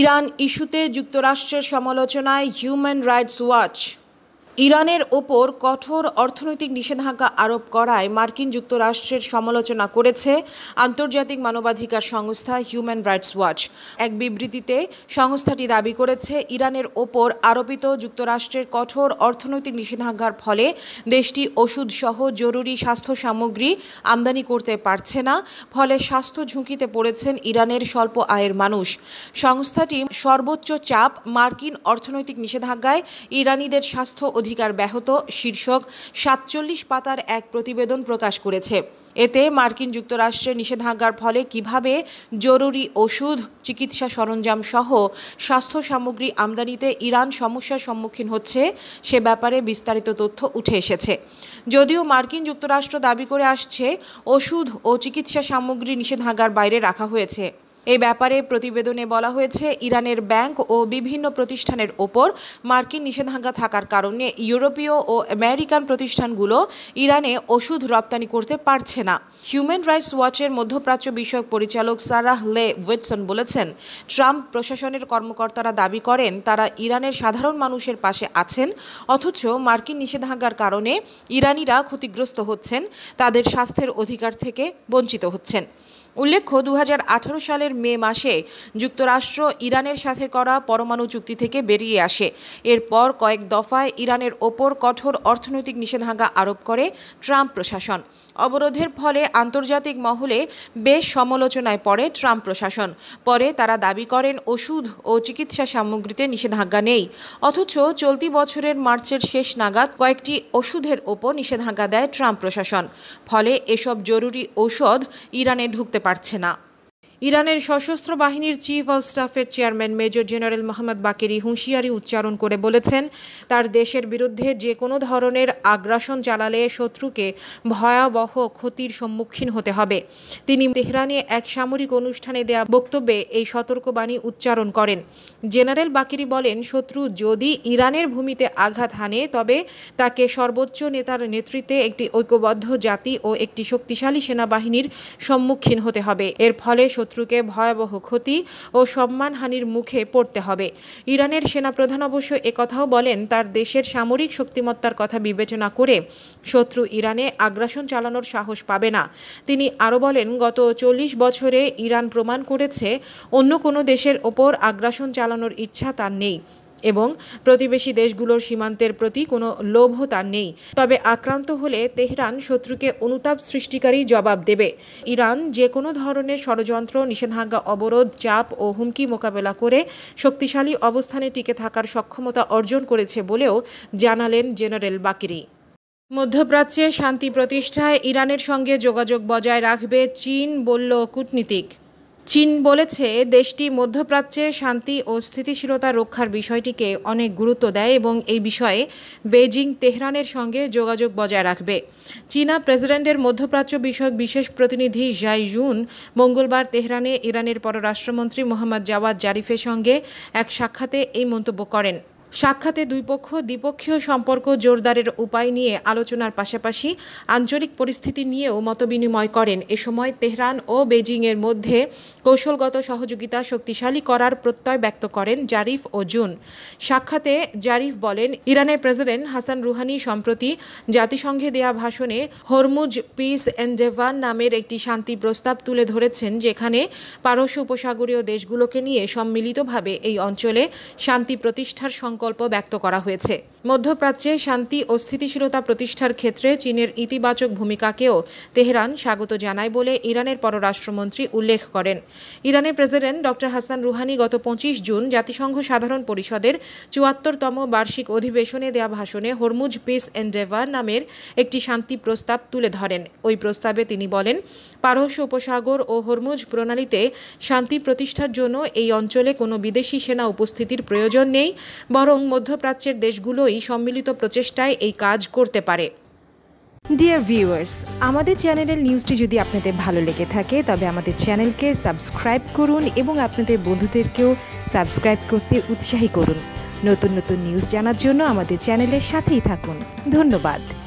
Iran ইস্যুতে যুক্তরাষ্ট্রের সমালোচনায় হিউম্যান রাইটস ওয়াচ ইরানের ওপর কঠোর অর্থনৈতিক নিষেধাজ্ঞা আরোপ করায় মার্কিন যুক্তরাষ্ট্রের সমালোচনা করেছে আন্তর্জাতিক মানবাধিকার সংস্থা হিউম্যান রাইটস ওয়াচ এক বিবৃতিতে সংস্থাটি দাবি করেছে ইরানের ওপর আরোপিত যুক্তরাষ্ট্রের কঠোর অর্থনৈতিক নিষেধাজ্ঞার ফলে দেশটি ওষুধসহ জরুরি স্বাস্থ্য সামগ্রী আমদানি করতে পারছে না ফলে স্বাস্থ্য ঝুঁকিতে পড়েছেন ইরানের স্বল্প আয়ের মানুষ সংস্থাটি সর্বোচ্চ চাপ মার্কিন অর্থনৈতিক নিষেধাজ্ঞায় ইরানিদের স্বাস্থ্য অধিকার ব্যাহত শীর্ষক সাতচল্লিশ পাতার এক প্রতিবেদন প্রকাশ করেছে এতে মার্কিন যুক্তরাষ্ট্রের নিষেধাজ্ঞার ফলে কিভাবে জরুরি ওষুধ চিকিৎসা সরঞ্জাম সহ স্বাস্থ্য সামগ্রী আমদানিতে ইরান সমস্যার সম্মুখীন হচ্ছে সে ব্যাপারে বিস্তারিত তথ্য উঠে এসেছে যদিও মার্কিন যুক্তরাষ্ট্র দাবি করে আসছে ওষুধ ও চিকিৎসা সামগ্রী নিষেধাজ্ঞার বাইরে রাখা হয়েছে এ ব্যাপারে প্রতিবেদনে বলা হয়েছে ইরানের ব্যাংক ও বিভিন্ন প্রতিষ্ঠানের ওপর মার্কিন নিষেধাজ্ঞা থাকার কারণে ইউরোপীয় ও আমেরিকান প্রতিষ্ঠানগুলো ইরানে ওষুধ রপ্তানি করতে পারছে না হিউম্যান রাইটস ওয়াচের মধ্যপ্রাচ্য বিষয়ক পরিচালক সারাহ লে ওয়েটসন বলেছেন ট্রাম্প প্রশাসনের কর্মকর্তারা দাবি করেন তারা ইরানের সাধারণ মানুষের পাশে আছেন অথচ মার্কিন নিষেধাজ্ঞার কারণে ইরানিরা ক্ষতিগ্রস্ত হচ্ছেন তাদের স্বাস্থ্যের অধিকার থেকে বঞ্চিত হচ্ছেন উল্লেখ্য দু সালের মে মাসে যুক্তরাষ্ট্র ইরানের সাথে করা পরমাণু চুক্তি থেকে বেরিয়ে আসে এরপর কয়েক দফায় ইরানের ওপর কঠোর অর্থনৈতিক নিষেধাজ্ঞা আরোপ করে ট্রাম্প প্রশাসন অবরোধের ফলে আন্তর্জাতিক মহলে বেশ সমালোচনায় পড়ে ট্রাম্প প্রশাসন পরে তারা দাবি করেন ওষুধ ও চিকিৎসা সামগ্রীতে নিষেধাজ্ঞা নেই অথচ চলতি বছরের মার্চের শেষ নাগাদ কয়েকটি ওষুধের ওপর নিষেধাজ্ঞা দেয় ট্রাম্প প্রশাসন ফলে এসব জরুরি ঔষধ ইরানে ঢুকতে পারছে না ইরানের সশস্ত্র বাহিনীর চিফ অব স্টাফের chairman major general Mohammad Bagheri হুঁশিয়ারি উচ্চারণ করে বলেছেন তার দেশের বিরুদ্ধে যে কোনো ধরনের আগ্রাসন চালালে শত্রুকে ভয়াবহ ক্ষতির সম্মুখীন হতে হবে তিনি তেহরানে এক সামরিক অনুষ্ঠানে দেয়া বক্তব্যে এই সতর্কবাণী উচ্চারণ করেন জেনারেল বাকেরি বলেন শত্রু যদি ইরানের ভূমিতে আঘাত হানে তবে তাকে সর্বোচ্চ নেতার নেতৃত্বে একটি ঐক্যবদ্ধ জাতি ও একটি শক্তিশালী সেনাবাহিনীর সম্মুখীন হতে হবে এর ফলে শত্রুকে ভয়াবহ ক্ষতি ও সম্মানহানির মুখে পড়তে হবে ইরানের সেনাপ্রধান অবশ্য একথাও বলেন তার দেশের সামরিক শক্তিমত্তার কথা বিবেচনা করে শত্রু ইরানে আগ্রাসন চালানোর সাহস পাবে না তিনি আরও বলেন গত চল্লিশ বছরে ইরান প্রমাণ করেছে অন্য কোনো দেশের ওপর আগ্রাসন চালানোর ইচ্ছা তার নেই এবং প্রতিবেশী দেশগুলোর সীমান্তের প্রতি কোনো লোভ তার নেই তবে আক্রান্ত হলে তেহরান শত্রুকে অনুতাপ সৃষ্টিকারী জবাব দেবে ইরান যে কোনো ধরনের ষড়যন্ত্র নিষেধাজ্ঞা অবরোধ চাপ ও হুমকি মোকাবেলা করে শক্তিশালী অবস্থানে টিকে থাকার সক্ষমতা অর্জন করেছে বলেও জানালেন জেনারেল বাকিরি মধ্যপ্রাচ্যে শান্তি প্রতিষ্ঠায় ইরানের সঙ্গে যোগাযোগ বজায় রাখবে চীন বলল কূটনীতিক চীন বলেছে দেশটি মধ্যপ্রাচ্যে শান্তি ও স্থিতিশীলতা রক্ষার বিষয়টিকে অনেক গুরুত্ব দেয় এবং এই বিষয়ে বেজিং তেহরানের সঙ্গে যোগাযোগ বজায় রাখবে চীনা প্রেসিডেন্টের মধ্যপ্রাচ্য বিষয়ক বিশেষ প্রতিনিধি জাই জুন মঙ্গলবার তেহরানে ইরানের পররাষ্ট্রমন্ত্রী মোহাম্মদ জাওয়াদ জারিফের সঙ্গে এক সাক্ষাতে এই মন্তব্য করেন সাক্ষাতে দুই পক্ষ দ্বিপক্ষীয় সম্পর্ক জোরদারের উপায় নিয়ে আলোচনার পাশাপাশি আঞ্চলিক পরিস্থিতি নিয়েও মতবিনিময় করেন এ সময় তেহরান ও বেজিংয়ের মধ্যে কৌশলগত সহযোগিতা শক্তিশালী করার প্রত্যয় ব্যক্ত করেন জারিফ ও জুন সাক্ষাতে জারিফ বলেন ইরানের প্রেসিডেন্ট হাসান রুহানি সম্প্রতি জাতিসংঘে দেয়া ভাষণে হরমুজ পিস এনজেভান নামের একটি শান্তি প্রস্তাব তুলে ধরেছেন যেখানে পারস্য উপসাগরীয় দেশগুলোকে নিয়ে সম্মিলিতভাবে এই অঞ্চলে শান্তি প্রতিষ্ঠার সংকল্প ব্যক্ত করা হয়েছে মধ্যপ্রাচ্যে শান্তি ও স্থিতিশীলতা প্রতিষ্ঠার ক্ষেত্রে চীনের ইতিবাচক ভূমিকাকেও তেহরান স্বাগত জানায় বলে ইরানের পররাষ্ট্রমন্ত্রী উল্লেখ করেন ইরানের প্রেসিডেন্ট ডক্টর হাসান রুহানি গত পঁচিশ জুন জাতিসংঘ সাধারণ পরিষদের চুয়াত্তরতম বার্ষিক অধিবেশনে দেয়া ভাষণে হরমুজ পিস এন্ডেভার নামের একটি শান্তি প্রস্তাব তুলে ধরেন ওই প্রস্তাবে তিনি বলেন পারস্য উপসাগর ও হরমুজ প্রণালীতে শান্তি প্রতিষ্ঠার জন্য এই অঞ্চলে কোনো বিদেশি সেনা উপস্থিতির প্রয়োজন নেই বরং মধ্যপ্রাচ্যের দেশগুলো কেউই সম্মিলিত প্রচেষ্টায় এই কাজ করতে পারে ডিয়ার ভিউয়ার্স আমাদের চ্যানেলের নিউজটি যদি আপনাদের ভালো লেগে থাকে তবে আমাদের চ্যানেলকে সাবস্ক্রাইব করুন এবং আপনাদের বন্ধুদেরকেও সাবস্ক্রাইব করতে উৎসাহী করুন নতুন নতুন নিউজ জানার জন্য আমাদের চ্যানেলের সাথেই থাকুন ধন্যবাদ